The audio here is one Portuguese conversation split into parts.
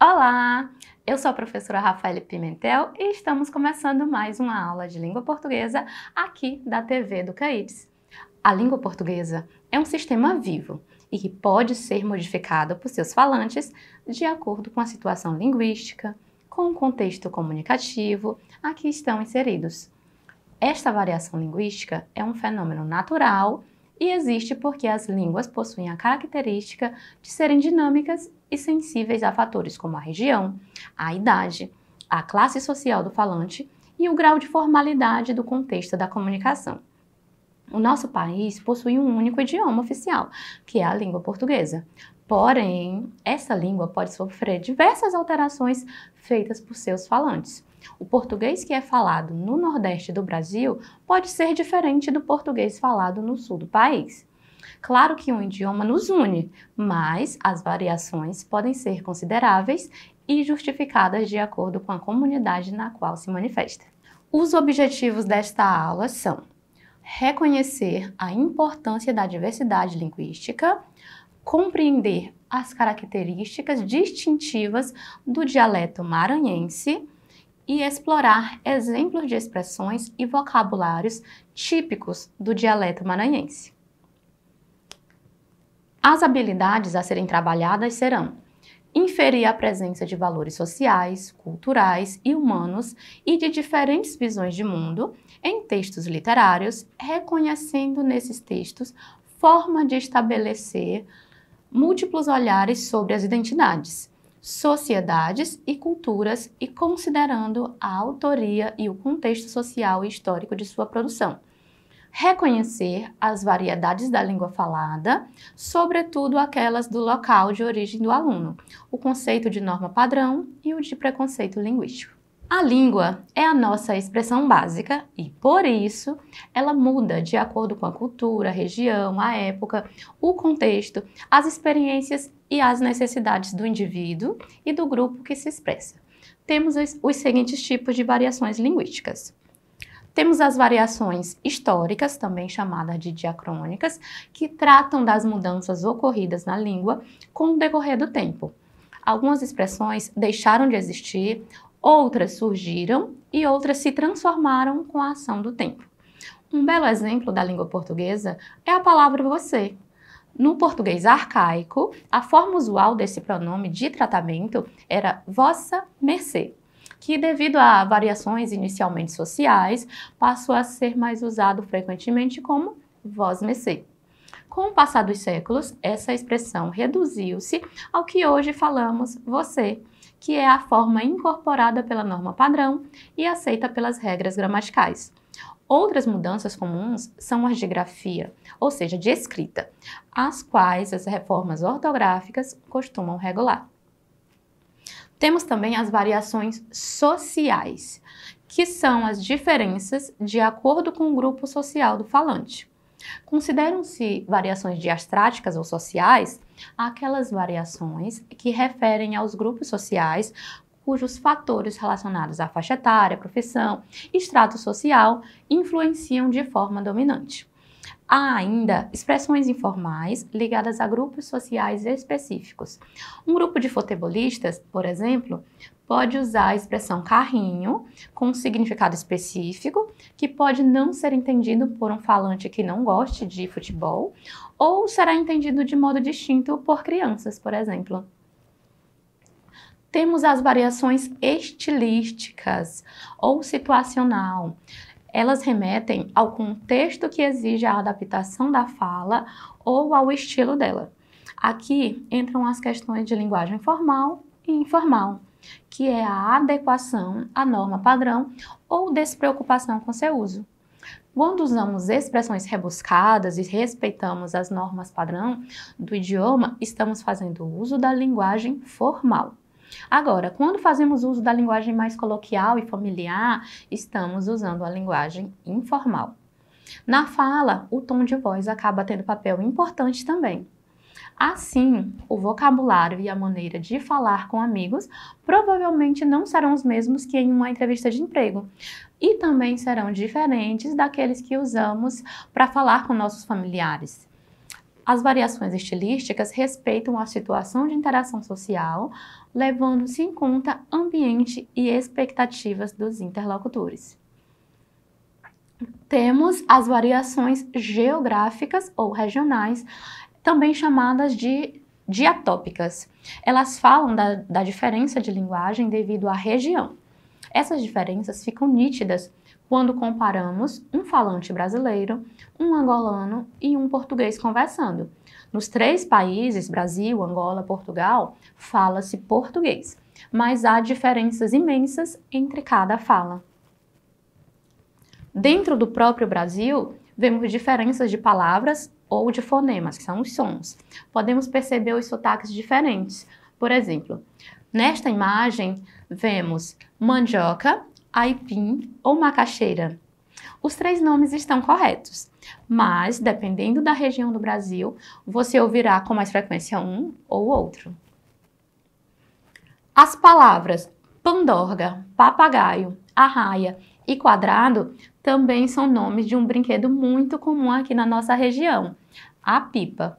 Olá! Eu sou a professora Rafaele Pimentel e estamos começando mais uma aula de língua portuguesa aqui da TV do CAIPS. A língua portuguesa é um sistema vivo e que pode ser modificado por seus falantes de acordo com a situação linguística, com o contexto comunicativo a que estão inseridos. Esta variação linguística é um fenômeno natural e existe porque as línguas possuem a característica de serem dinâmicas e sensíveis a fatores como a região, a idade, a classe social do falante e o grau de formalidade do contexto da comunicação. O nosso país possui um único idioma oficial, que é a língua portuguesa. Porém, essa língua pode sofrer diversas alterações feitas por seus falantes. O português que é falado no Nordeste do Brasil pode ser diferente do português falado no Sul do país. Claro que um idioma nos une, mas as variações podem ser consideráveis e justificadas de acordo com a comunidade na qual se manifesta. Os objetivos desta aula são reconhecer a importância da diversidade linguística, compreender as características distintivas do dialeto maranhense, e explorar exemplos de expressões e vocabulários típicos do dialeto maranhense. As habilidades a serem trabalhadas serão inferir a presença de valores sociais, culturais e humanos e de diferentes visões de mundo em textos literários, reconhecendo nesses textos forma de estabelecer múltiplos olhares sobre as identidades, sociedades e culturas e considerando a autoria e o contexto social e histórico de sua produção. Reconhecer as variedades da língua falada, sobretudo aquelas do local de origem do aluno, o conceito de norma padrão e o de preconceito linguístico. A língua é a nossa expressão básica e, por isso, ela muda de acordo com a cultura, a região, a época, o contexto, as experiências e as necessidades do indivíduo e do grupo que se expressa. Temos os seguintes tipos de variações linguísticas. Temos as variações históricas, também chamadas de diacrônicas, que tratam das mudanças ocorridas na língua com o decorrer do tempo. Algumas expressões deixaram de existir Outras surgiram e outras se transformaram com a ação do tempo. Um belo exemplo da língua portuguesa é a palavra você. No português arcaico, a forma usual desse pronome de tratamento era vossa mercê, que devido a variações inicialmente sociais, passou a ser mais usado frequentemente como vós mercê. Com o passar dos séculos, essa expressão reduziu-se ao que hoje falamos você, que é a forma incorporada pela norma padrão e aceita pelas regras gramaticais. Outras mudanças comuns são as de grafia, ou seja, de escrita, as quais as reformas ortográficas costumam regular. Temos também as variações sociais, que são as diferenças de acordo com o grupo social do falante. Consideram-se variações diastráticas ou sociais aquelas variações que referem aos grupos sociais cujos fatores relacionados à faixa etária, profissão e extrato social influenciam de forma dominante. Há ainda expressões informais ligadas a grupos sociais específicos. Um grupo de futebolistas, por exemplo, pode usar a expressão carrinho com um significado específico que pode não ser entendido por um falante que não goste de futebol ou será entendido de modo distinto por crianças, por exemplo. Temos as variações estilísticas ou situacional. Elas remetem ao contexto que exige a adaptação da fala ou ao estilo dela. Aqui entram as questões de linguagem formal e informal que é a adequação à norma padrão ou despreocupação com seu uso. Quando usamos expressões rebuscadas e respeitamos as normas padrão do idioma, estamos fazendo uso da linguagem formal. Agora, quando fazemos uso da linguagem mais coloquial e familiar, estamos usando a linguagem informal. Na fala, o tom de voz acaba tendo papel importante também. Assim, o vocabulário e a maneira de falar com amigos provavelmente não serão os mesmos que em uma entrevista de emprego e também serão diferentes daqueles que usamos para falar com nossos familiares. As variações estilísticas respeitam a situação de interação social, levando-se em conta ambiente e expectativas dos interlocutores. Temos as variações geográficas ou regionais, também chamadas de diatópicas. Elas falam da, da diferença de linguagem devido à região. Essas diferenças ficam nítidas quando comparamos um falante brasileiro, um angolano e um português conversando. Nos três países, Brasil, Angola, Portugal, fala-se português, mas há diferenças imensas entre cada fala. Dentro do próprio Brasil, vemos diferenças de palavras ou de fonemas, que são os sons. Podemos perceber os sotaques diferentes. Por exemplo, nesta imagem vemos mandioca, aipim ou macaxeira. Os três nomes estão corretos, mas dependendo da região do Brasil, você ouvirá com mais frequência um ou outro. As palavras pandorga, papagaio, arraia e quadrado também são nomes de um brinquedo muito comum aqui na nossa região, a pipa.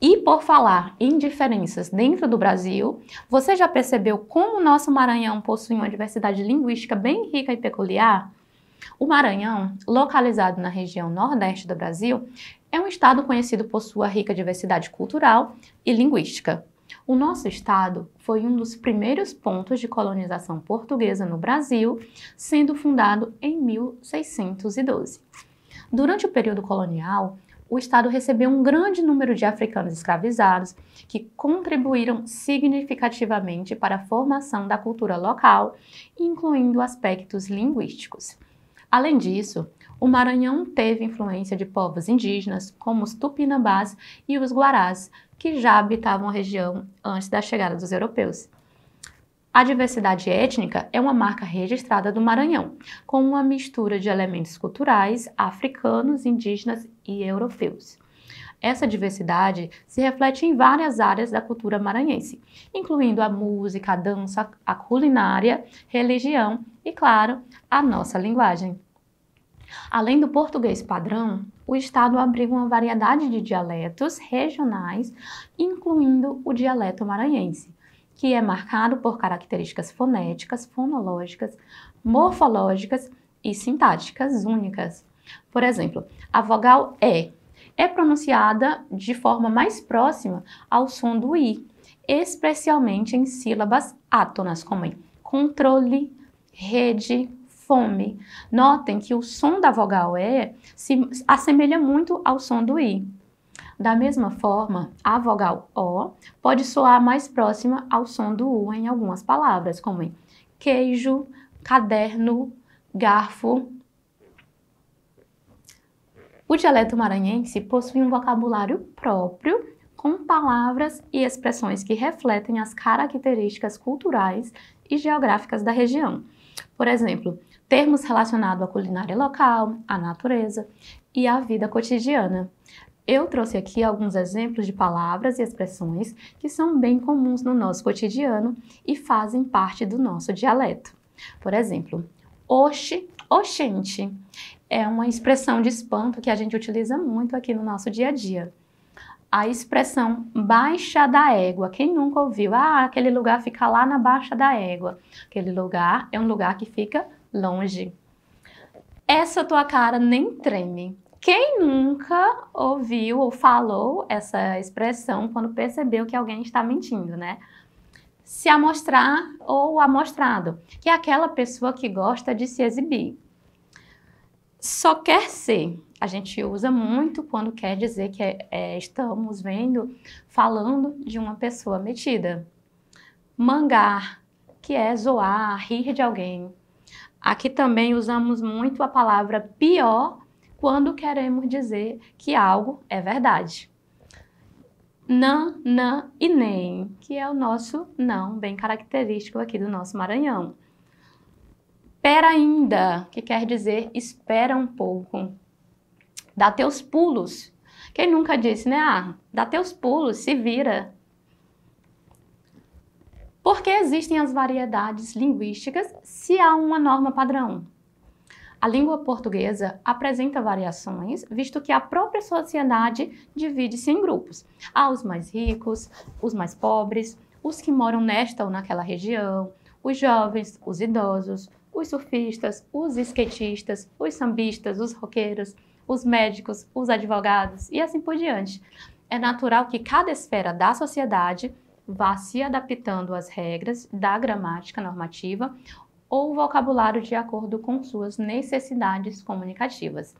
E por falar em diferenças dentro do Brasil, você já percebeu como o nosso Maranhão possui uma diversidade linguística bem rica e peculiar? O Maranhão, localizado na região nordeste do Brasil, é um estado conhecido por sua rica diversidade cultural e linguística. O nosso estado foi um dos primeiros pontos de colonização portuguesa no Brasil, sendo fundado em 1612. Durante o período colonial, o Estado recebeu um grande número de africanos escravizados que contribuíram significativamente para a formação da cultura local, incluindo aspectos linguísticos. Além disso, o Maranhão teve influência de povos indígenas, como os tupinambás e os guarás, que já habitavam a região antes da chegada dos europeus. A diversidade étnica é uma marca registrada do Maranhão, com uma mistura de elementos culturais africanos, indígenas e europeus. Essa diversidade se reflete em várias áreas da cultura maranhense, incluindo a música, a dança, a culinária, religião e, claro, a nossa linguagem. Além do português padrão, o estado abriga uma variedade de dialetos regionais, incluindo o dialeto maranhense, que é marcado por características fonéticas, fonológicas, morfológicas e sintáticas únicas. Por exemplo, a vogal E é pronunciada de forma mais próxima ao som do I, especialmente em sílabas átonas, como em controle, rede, fome. Notem que o som da vogal E se assemelha muito ao som do I. Da mesma forma, a vogal O pode soar mais próxima ao som do U em algumas palavras, como em queijo, caderno, garfo. O dialeto maranhense possui um vocabulário próprio com palavras e expressões que refletem as características culturais e geográficas da região. Por exemplo, termos relacionados à culinária local, à natureza e à vida cotidiana. Eu trouxe aqui alguns exemplos de palavras e expressões que são bem comuns no nosso cotidiano e fazem parte do nosso dialeto. Por exemplo, oxe, oxente é uma expressão de espanto que a gente utiliza muito aqui no nosso dia a dia a expressão baixa da égua. Quem nunca ouviu? Ah, aquele lugar fica lá na baixa da égua. Aquele lugar é um lugar que fica longe. Essa tua cara nem treme. Quem nunca ouviu ou falou essa expressão quando percebeu que alguém está mentindo, né? Se amostrar ou amostrado, que é aquela pessoa que gosta de se exibir. Só quer ser a gente usa muito quando quer dizer que é, é, estamos vendo, falando de uma pessoa metida. Mangar, que é zoar, rir de alguém. Aqui também usamos muito a palavra pior quando queremos dizer que algo é verdade. Não, não e nem, que é o nosso não, bem característico aqui do nosso Maranhão. Espera ainda, que quer dizer espera um pouco dá teus pulos. Quem nunca disse, né? Ah, dá teus pulos, se vira. Por que existem as variedades linguísticas se há uma norma padrão? A língua portuguesa apresenta variações, visto que a própria sociedade divide-se em grupos. Há os mais ricos, os mais pobres, os que moram nesta ou naquela região, os jovens, os idosos, os surfistas, os skatistas, os sambistas, os roqueiros, os médicos, os advogados e assim por diante. É natural que cada esfera da sociedade vá se adaptando às regras da gramática normativa ou vocabulário de acordo com suas necessidades comunicativas.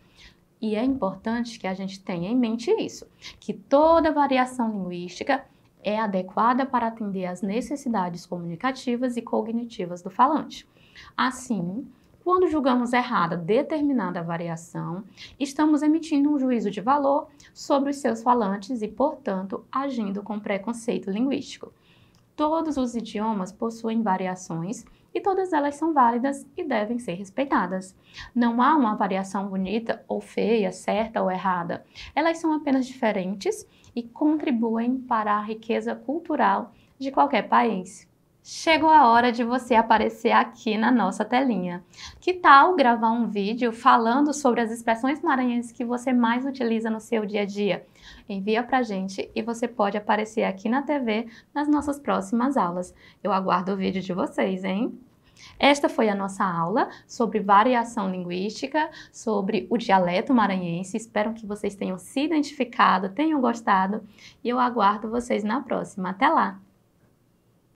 E é importante que a gente tenha em mente isso, que toda variação linguística é adequada para atender às necessidades comunicativas e cognitivas do falante. Assim, quando julgamos errada determinada variação, estamos emitindo um juízo de valor sobre os seus falantes e, portanto, agindo com preconceito linguístico. Todos os idiomas possuem variações e todas elas são válidas e devem ser respeitadas. Não há uma variação bonita ou feia, certa ou errada. Elas são apenas diferentes e contribuem para a riqueza cultural de qualquer país chegou a hora de você aparecer aqui na nossa telinha. Que tal gravar um vídeo falando sobre as expressões maranhenses que você mais utiliza no seu dia a dia? Envia pra gente e você pode aparecer aqui na TV nas nossas próximas aulas. Eu aguardo o vídeo de vocês, hein? Esta foi a nossa aula sobre variação linguística, sobre o dialeto maranhense. Espero que vocês tenham se identificado, tenham gostado e eu aguardo vocês na próxima. Até lá!